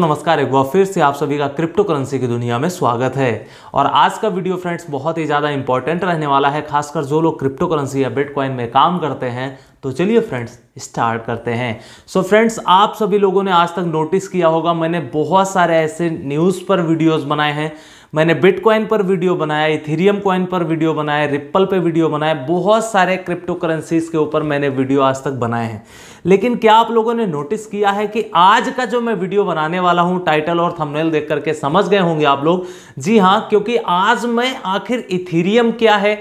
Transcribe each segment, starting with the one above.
नमस्कार एक बार फिर से आप सभी का क्रिप्टो करेंसी की दुनिया में स्वागत है और आज का वीडियो फ्रेंड्स बहुत ही ज़्यादा इंपॉर्टेंट रहने वाला है खासकर जो लोग क्रिप्टो करेंसी या बिटकॉइन में काम करते हैं तो चलिए फ्रेंड्स स्टार्ट करते हैं सो so फ्रेंड्स आप सभी लोगों ने आज तक नोटिस किया होगा मैंने बहुत सारे ऐसे न्यूज़ पर वीडियोज़ बनाए हैं मैंने बिटकॉइन पर वीडियो बनाया इथेरियम कॉइन पर वीडियो बनाया रिप्पल पे वीडियो बनाया बहुत सारे क्रिप्टो करेंसीज के ऊपर मैंने वीडियो आज तक बनाए हैं लेकिन क्या आप लोगों ने नोटिस किया है कि आज का जो मैं वीडियो बनाने वाला हूँ टाइटल और थंबनेल देख करके समझ गए होंगे आप लोग जी हाँ क्योंकि आज मैं आखिर इथेरियम क्या है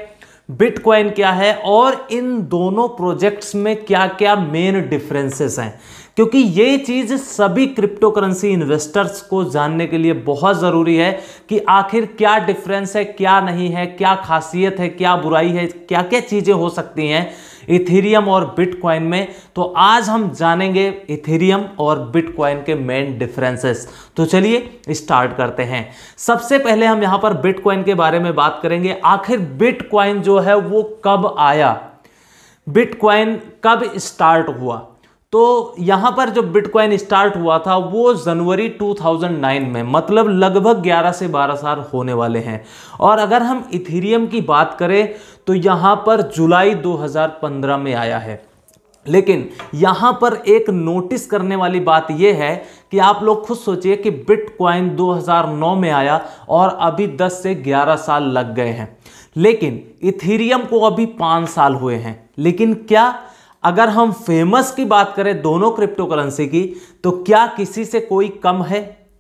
बिटकॉइन क्या है और इन दोनों प्रोजेक्ट्स में क्या क्या मेन डिफरेंसेस हैं क्योंकि ये चीज़ सभी क्रिप्टो करेंसी इन्वेस्टर्स को जानने के लिए बहुत ज़रूरी है कि आखिर क्या डिफरेंस है क्या नहीं है क्या खासियत है क्या बुराई है क्या क्या चीज़ें हो सकती हैं इथेरियम और बिटकॉइन में तो आज हम जानेंगे इथेरियम और बिटकॉइन के मेन डिफरेंसेस तो चलिए स्टार्ट करते हैं सबसे पहले हम यहां पर बिटकॉइन के बारे में बात करेंगे आखिर बिटकॉइन जो है वो कब आया बिटकॉइन कब स्टार्ट हुआ तो यहाँ पर जो बिटकॉइन स्टार्ट हुआ था वो जनवरी 2009 में मतलब लगभग 11 से 12 साल होने वाले हैं और अगर हम इथेरियम की बात करें तो यहाँ पर जुलाई 2015 में आया है लेकिन यहाँ पर एक नोटिस करने वाली बात यह है कि आप लोग खुद सोचिए कि बिटकॉइन 2009 में आया और अभी 10 से 11 साल लग गए हैं लेकिन इथेरियम को अभी पांच साल हुए हैं लेकिन क्या अगर हम फेमस की बात करें दोनों क्रिप्टो करेंसी की तो क्या किसी से कोई कम है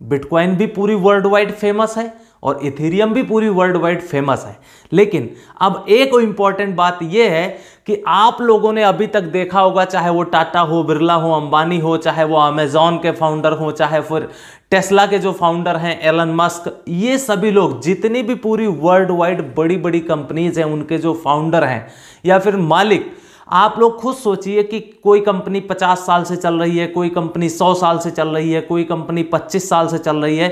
बिटकॉइन भी पूरी वर्ल्ड वाइड फेमस है और इथेरियम भी पूरी वर्ल्ड वाइड फेमस है लेकिन अब एक इंपॉर्टेंट बात यह है कि आप लोगों ने अभी तक देखा होगा चाहे वो टाटा हो बिरला हो अंबानी हो चाहे वो अमेजॉन के फाउंडर हो चाहे फिर टेस्ला के जो फाउंडर हैं एलन मस्क ये सभी लोग जितनी भी पूरी वर्ल्ड वाइड बड़ी बड़ी कंपनीज हैं उनके जो फाउंडर हैं या फिर मालिक आप लोग खुद सोचिए कि कोई कंपनी 50 साल से चल रही है कोई कंपनी 100 साल से चल रही है कोई कंपनी 25 साल से चल रही है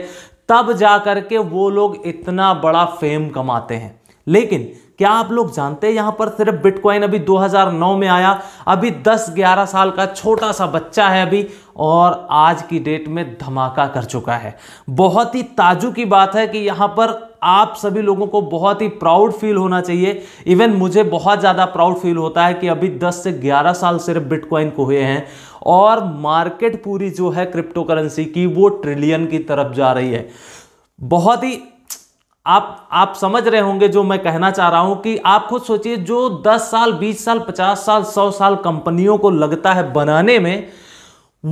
तब जा कर के वो लोग इतना बड़ा फेम कमाते हैं लेकिन क्या आप लोग जानते हैं यहाँ पर सिर्फ बिटकॉइन अभी 2009 में आया अभी 10-11 साल का छोटा सा बच्चा है अभी और आज की डेट में धमाका कर चुका है बहुत ही ताजु की बात है कि यहाँ पर आप सभी लोगों को बहुत ही प्राउड फील होना चाहिए इवन मुझे बहुत ज़्यादा प्राउड फील होता है कि अभी 10 से 11 साल सिर्फ बिटकॉइन को हुए हैं और मार्केट पूरी जो है क्रिप्टो करेंसी की वो ट्रिलियन की तरफ जा रही है बहुत ही आप आप समझ रहे होंगे जो मैं कहना चाह रहा हूं कि आप खुद सोचिए जो 10 साल 20 साल 50 साल 100 साल कंपनियों को लगता है बनाने में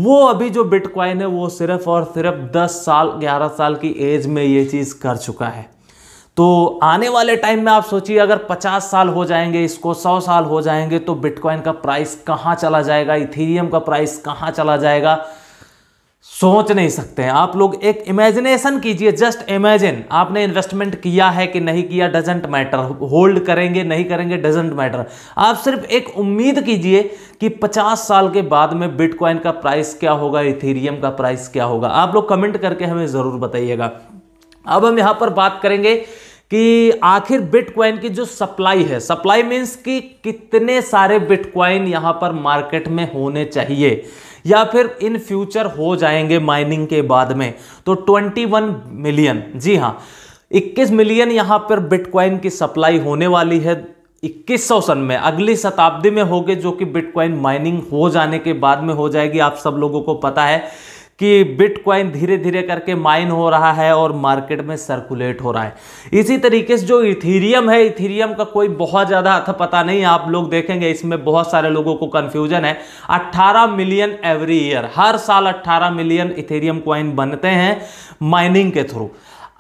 वो अभी जो बिटकॉइन है वो सिर्फ और सिर्फ 10 साल 11 साल की एज में ये चीज़ कर चुका है तो आने वाले टाइम में आप सोचिए अगर 50 साल हो जाएंगे इसको 100 साल हो जाएंगे तो बिटकॉइन का प्राइस कहाँ चला जाएगा इथेरियम का प्राइस कहाँ चला जाएगा सोच नहीं सकते हैं आप लोग एक इमेजिनेशन कीजिए जस्ट इमेजिन आपने इन्वेस्टमेंट किया है कि नहीं किया डजेंट मैटर होल्ड करेंगे नहीं करेंगे डजेंट मैटर आप सिर्फ एक उम्मीद कीजिए कि 50 साल के बाद में बिटकॉइन का प्राइस क्या होगा इथेरियम का प्राइस क्या होगा आप लोग कमेंट करके हमें ज़रूर बताइएगा अब हम यहाँ पर बात करेंगे कि आखिर बिटकॉइन की जो सप्लाई है सप्लाई मीन्स कि कितने सारे बिटकॉइन यहाँ पर मार्केट में होने चाहिए या फिर इन फ्यूचर हो जाएंगे माइनिंग के बाद में तो 21 मिलियन जी हाँ 21 मिलियन यहाँ पर बिटकॉइन की सप्लाई होने वाली है इक्कीस सौ सन में अगली शताब्दी में होगी जो कि बिटकॉइन माइनिंग हो जाने के बाद में हो जाएगी आप सब लोगों को पता है कि बिटकॉइन धीरे धीरे करके माइन हो रहा है और मार्केट में सर्कुलेट हो रहा है इसी तरीके से जो इथीरियम है इथीरियम का कोई बहुत ज़्यादा अर्थ पता नहीं आप लोग देखेंगे इसमें बहुत सारे लोगों को कन्फ्यूजन है 18 मिलियन एवरी ईयर हर साल 18 मिलियन इथेरियम क्वाइन बनते हैं माइनिंग के थ्रू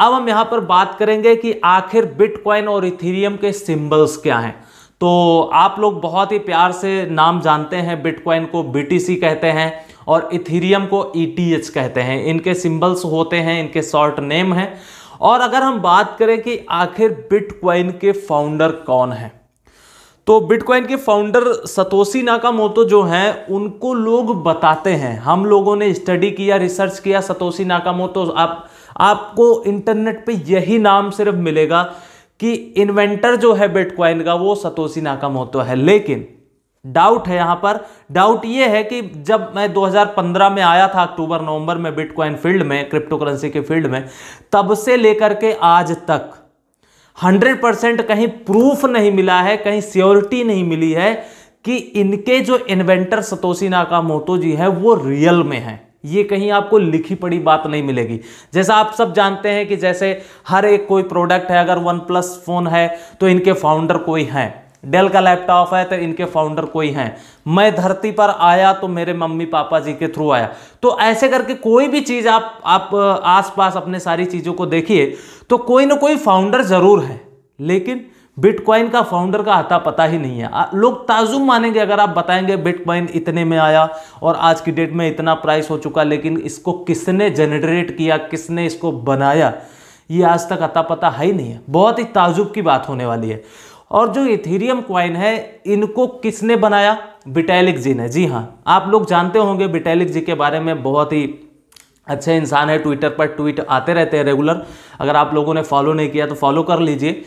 अब हम यहाँ पर बात करेंगे कि आखिर बिटकॉइन और इथेरियम के सिम्बल्स क्या हैं तो आप लोग बहुत ही प्यार से नाम जानते हैं बिटकॉइन को बी कहते हैं और इथीरियम को ई e कहते हैं इनके सिम्बल्स होते हैं इनके शॉर्ट नेम हैं और अगर हम बात करें कि आखिर बिटकॉइन के फाउंडर कौन हैं तो बिटकॉइन के फाउंडर सतोशी नाकामोतो जो हैं उनको लोग बताते हैं हम लोगों ने स्टडी किया रिसर्च किया सतोशी नाकामोतो आप आपको इंटरनेट पे यही नाम सिर्फ मिलेगा कि इन्वेंटर जो है बिटकॉइन का वो सतोशी नाकामोतो है लेकिन डाउट है यहां पर डाउट ये है कि जब मैं 2015 में आया था अक्टूबर नवंबर में बिटकॉइन फील्ड में क्रिप्टो करेंसी के फील्ड में तब से लेकर के आज तक 100 परसेंट कहीं प्रूफ नहीं मिला है कहीं सियोरिटी नहीं मिली है कि इनके जो इन्वेंटर सतोशी मोतो जी है वो रियल में है ये कहीं आपको लिखी पड़ी बात नहीं मिलेगी जैसा आप सब जानते हैं कि जैसे हर एक कोई प्रोडक्ट है अगर वन प्लस फोन है तो इनके फाउंडर कोई हैं डेल का लैपटॉप है तो इनके फाउंडर कोई हैं मैं धरती पर आया तो मेरे मम्मी पापा जी के थ्रू आया तो ऐसे करके कोई भी चीज़ आप आप आसपास अपने सारी चीज़ों को देखिए तो कोई ना कोई फाउंडर ज़रूर है लेकिन बिटकॉइन का फाउंडर का आता पता ही नहीं है लोग ताजुब मानेंगे अगर आप बताएंगे बिटकॉइन इतने में आया और आज की डेट में इतना प्राइस हो चुका लेकिन इसको किसने जनरेट किया किसने इसको बनाया ये आज तक अता पता है ही नहीं है बहुत ही ताजुब की बात होने वाली है और जो इथेरियम क्वाइन है इनको किसने बनाया बिटेलिक जी ने जी हाँ आप लोग जानते होंगे बिटेलिक जी के बारे में बहुत ही अच्छे इंसान है ट्विटर पर ट्वीट आते रहते हैं रेगुलर अगर आप लोगों ने फॉलो नहीं किया तो फॉलो कर लीजिए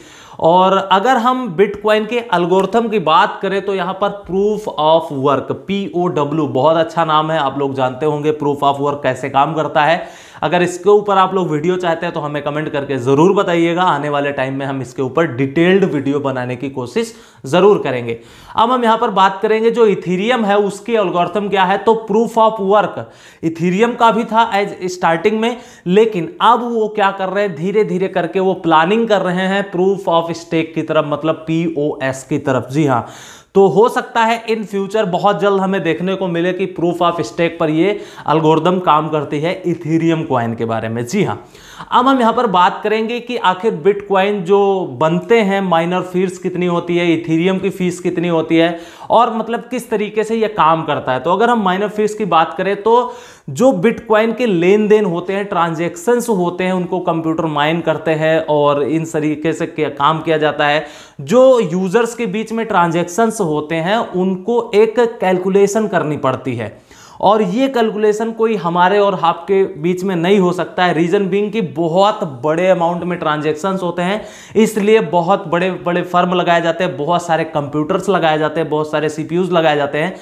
और अगर हम बिटकॉइन के अल्गोरिथम की बात करें तो यहाँ पर proof of work P O W बहुत अच्छा नाम है आप लोग जानते होंगे प्रूफ ऑफ वर्क कैसे काम करता है अगर इसके ऊपर आप लोग वीडियो चाहते हैं तो हमें कमेंट करके ज़रूर बताइएगा आने वाले टाइम में हम इसके ऊपर डिटेल्ड वीडियो बनाने की कोशिश ज़रूर करेंगे अब हम यहाँ पर बात करेंगे जो इथीरियम है उसकी अलगोर्थम क्या है तो प्रूफ ऑफ वर्क इथीरियम का भी था एज स्टार्टिंग में लेकिन अब वो क्या कर रहे हैं धीरे धीरे करके वो प्लानिंग कर रहे हैं प्रूफ ऑफ स्टेक की तरफ मतलब पी की तरफ जी हाँ तो हो सकता है इन फ्यूचर बहुत जल्द हमें देखने को मिले कि प्रूफ ऑफ स्टेक पर ये अलगोरदम काम करती है इथीरियम क्वाइन के बारे में जी हाँ अब हम यहाँ पर बात करेंगे कि आखिर क्वाइन जो बनते हैं माइनर फीस कितनी होती है इथीरियम की फीस कितनी होती है और मतलब किस तरीके से यह काम करता है तो अगर हम माइनर फीस की बात करें तो जो बिटकॉइन के लेन देन होते हैं ट्रांजेक्शन्स होते हैं उनको कंप्यूटर माइन करते हैं और इन तरीके से काम किया जाता है जो यूज़र्स के बीच में ट्रांजेक्शन्स होते हैं उनको एक कैलकुलेशन करनी पड़ती है और ये कैलकुलेशन कोई हमारे और आपके बीच में नहीं हो सकता है रीजन बींग कि बहुत बड़े अमाउंट में ट्रांजेक्शन्स होते हैं इसलिए बहुत बड़े बड़े फर्म लगाए जाते हैं बहुत सारे कंप्यूटर्स लगाए जाते हैं बहुत सारे सी लगाए जाते हैं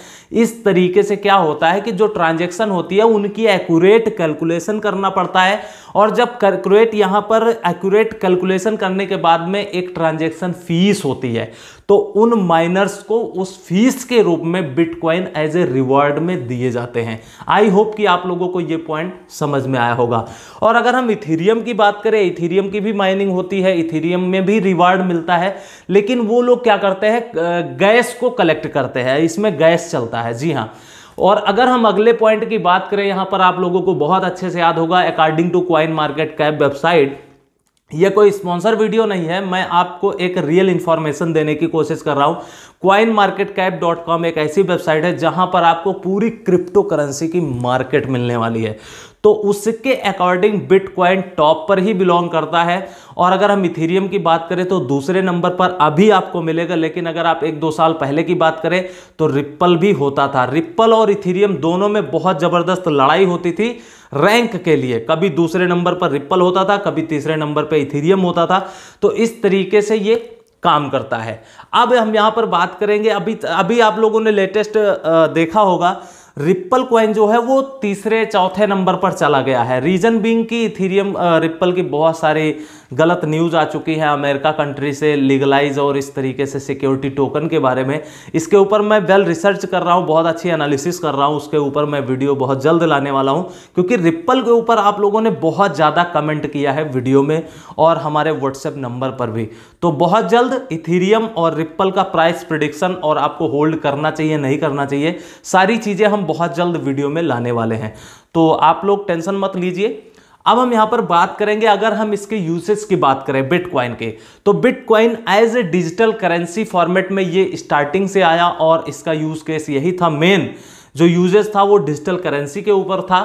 इस तरीके से क्या होता है कि जो ट्रांजेक्शन होती है उनकी एकूरेट कैलकुलेशन करना पड़ता है और जब कैलकुलेट यहाँ पर एक्यूरेट कैलकुलेशन करने के बाद में एक ट्रांजेक्शन फीस होती है तो उन माइनर्स को उस फीस के रूप में बिटकॉइन एज ए रिवॉर्ड में दिए जाते हैं आई होप कि आप लोगों को ये पॉइंट समझ में आया होगा और अगर हम इथीरियम की बात करें इथीरियम की भी माइनिंग होती है इथीरियम में भी रिवार्ड मिलता है लेकिन वो लोग क्या करते हैं गैस को कलेक्ट करते हैं इसमें गैस चलता है जी हाँ और अगर हम अगले पॉइंट की बात करें यहां पर आप लोगों को बहुत अच्छे से याद होगा according to coin market cap website यह कोई स्पॉन्सर वीडियो नहीं है मैं आपको एक रियल इंफॉर्मेशन देने की कोशिश कर रहा हूं coin market cap dot com एक ऐसी वेबसाइट है जहां पर आपको पूरी क्रिप्टो करेंसी की मार्केट मिलने वाली है तो उसके अकॉर्डिंग बिटकॉइन टॉप पर ही बिलोंग करता है और अगर हम इथेरियम की बात करें तो दूसरे नंबर पर अभी आपको मिलेगा लेकिन अगर आप एक दो साल पहले की बात करें तो रिप्पल भी होता था रिप्पल और इथेरियम दोनों में बहुत ज़बरदस्त लड़ाई होती थी रैंक के लिए कभी दूसरे नंबर पर रिप्पल होता था कभी तीसरे नंबर पर इथेरियम होता था तो इस तरीके से ये काम करता है अब हम यहाँ पर बात करेंगे अभी अभी आप लोगों ने लेटेस्ट देखा होगा रिप्पल क्वाइन जो है वो तीसरे चौथे नंबर पर चला गया है रीजन बिंग की इथीरियम रिप्पल की बहुत सारी गलत न्यूज़ आ चुकी है अमेरिका कंट्री से लीगलाइज और इस तरीके से सिक्योरिटी टोकन के बारे में इसके ऊपर मैं वेल रिसर्च कर रहा हूँ बहुत अच्छी एनालिसिस कर रहा हूँ उसके ऊपर मैं वीडियो बहुत जल्द लाने वाला हूँ क्योंकि रिप्पल के ऊपर आप लोगों ने बहुत ज़्यादा कमेंट किया है वीडियो में और हमारे व्हाट्सएप नंबर पर भी तो बहुत जल्द इथीरियम और रिप्पल का प्राइस प्रिडिक्शन और आपको होल्ड करना चाहिए नहीं करना चाहिए सारी चीज़ें हम बहुत जल्द वीडियो में लाने वाले हैं तो आप लोग टेंशन मत लीजिए अब हम यहां पर बात करेंगे अगर हम इसके यूसेज की बात करें बिटकॉइन के तो Bitcoin as a digital currency format में ये स्टार्टिंग से आया और इसका यूज केस यही था मेन जो यूजेस था वो डिजिटल करेंसी के ऊपर था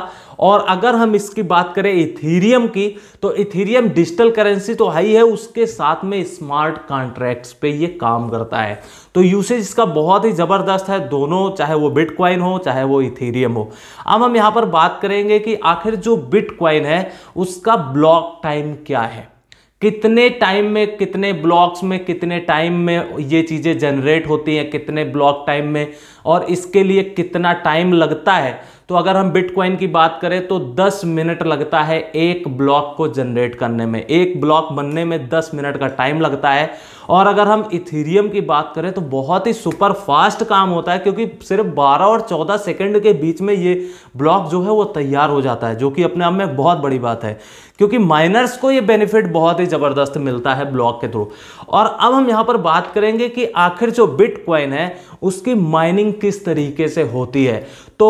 और अगर हम इसकी बात करें इथीरियम की तो इथीरियम डिजिटल करेंसी तो हाई है उसके साथ में स्मार्ट कॉन्ट्रैक्ट्स पे ये काम करता है तो यूसेज इसका बहुत ही ज़बरदस्त है दोनों चाहे वो बिटकॉइन हो चाहे वो इथीरियम हो अब हम यहाँ पर बात करेंगे कि आखिर जो बिटकॉइन है उसका ब्लॉक टाइम क्या है कितने टाइम में कितने ब्लॉक्स में कितने टाइम में ये चीज़ें जनरेट होती हैं कितने ब्लॉक टाइम में और इसके लिए कितना टाइम लगता है तो अगर हम बिटकॉइन की बात करें तो 10 मिनट लगता है एक ब्लॉक को जनरेट करने में एक ब्लॉक बनने में 10 मिनट का टाइम लगता है और अगर हम इथेरियम की बात करें तो बहुत ही सुपर फास्ट काम होता है क्योंकि सिर्फ 12 और 14 सेकंड के बीच में ये ब्लॉक जो है वो तैयार हो जाता है जो कि अपने आप में बहुत बड़ी बात है क्योंकि माइनर्स को ये बेनिफिट बहुत ही ज़बरदस्त मिलता है ब्लॉक के थ्रू और अब हम यहाँ पर बात करेंगे कि आखिर जो बिटकॉइन है उसकी माइनिंग किस तरीके से होती है तो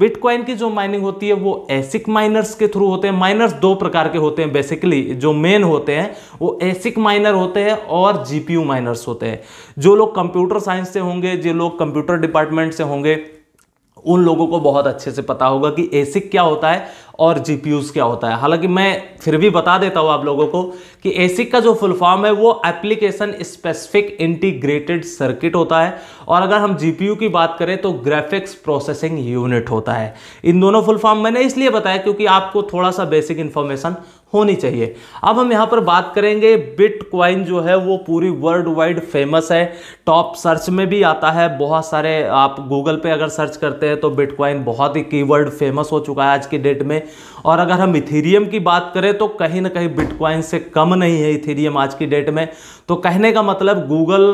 बिटकॉइन की जो माइनिंग होती है वो एसिक माइनर्स के थ्रू होते हैं माइनर्स दो प्रकार के होते हैं बेसिकली जो मेन होते हैं वो एसिक माइनर होते हैं और जी सीपीयू माइनर्स होते हैं जो लोग कंप्यूटर साइंस से होंगे जो लोग कंप्यूटर डिपार्टमेंट से होंगे उन लोगों को बहुत अच्छे से पता होगा कि एसिक क्या होता है और जी क्या होता है हालांकि मैं फिर भी बता देता हूं आप लोगों को कि एसिक का जो फुल फॉर्म है वो एप्लीकेशन स्पेसिफिक इंटीग्रेटेड सर्किट होता है और अगर हम जी की बात करें तो ग्राफिक्स प्रोसेसिंग यूनिट होता है इन दोनों फुल फॉर्म मैंने इसलिए बताया क्योंकि आपको थोड़ा सा बेसिक इन्फॉर्मेशन होनी चाहिए अब हम यहाँ पर बात करेंगे बिटकॉइन जो है वो पूरी वर्ल्ड वाइड फेमस है टॉप सर्च में भी आता है बहुत सारे आप गूगल पे अगर सर्च करते हैं तो बिटकॉइन बहुत ही कीवर्ड फेमस हो चुका है आज की डेट में और अगर हम इथेरियम की बात करें तो कहीं ना कहीं बिटकॉइन से कम नहीं है इथेरियम आज की डेट में तो कहने का मतलब गूगल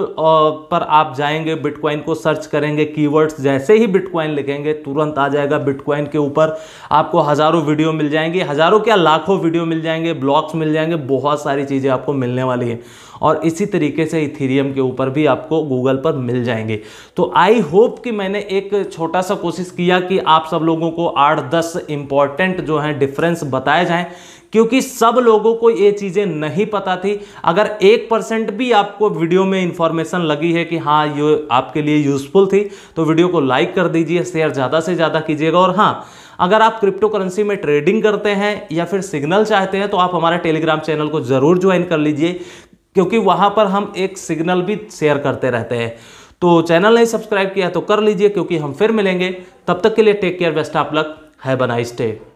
पर आप जाएंगे बिटकॉइन को सर्च करेंगे कीवर्ड्स जैसे ही बिटकॉइन लिखेंगे तुरंत आ जाएगा बिटकॉइन के ऊपर आपको हज़ारों वीडियो मिल जाएंगी हज़ारों क्या लाखों वीडियो मिल जाएंगे जाएंगे ब्लॉक्स मिल जाएंगे बहुत सारी चीज़ें आपको मिलने वाली है और इसी तरीके से इथीरियम के ऊपर भी आपको गूगल पर मिल जाएंगे तो आई होप कि मैंने एक छोटा सा कोशिश किया कि आप सब लोगों को आठ दस इम्पॉर्टेंट जो हैं डिफरेंस बताए जाएँ क्योंकि सब लोगों को ये चीज़ें नहीं पता थी अगर एक परसेंट भी आपको वीडियो में इंफॉर्मेशन लगी है कि हाँ ये आपके लिए यूज़फुल थी तो वीडियो को लाइक कर दीजिए शेयर ज़्यादा से ज़्यादा कीजिएगा और हाँ अगर आप क्रिप्टो करेंसी में ट्रेडिंग करते हैं या फिर सिग्नल चाहते हैं तो आप हमारे टेलीग्राम चैनल को ज़रूर ज्वाइन कर लीजिए क्योंकि वहाँ पर हम एक सिग्नल भी शेयर करते रहते हैं तो चैनल नहीं सब्सक्राइब किया तो कर लीजिए क्योंकि हम फिर मिलेंगे तब तक के लिए take care best of luck है स्टे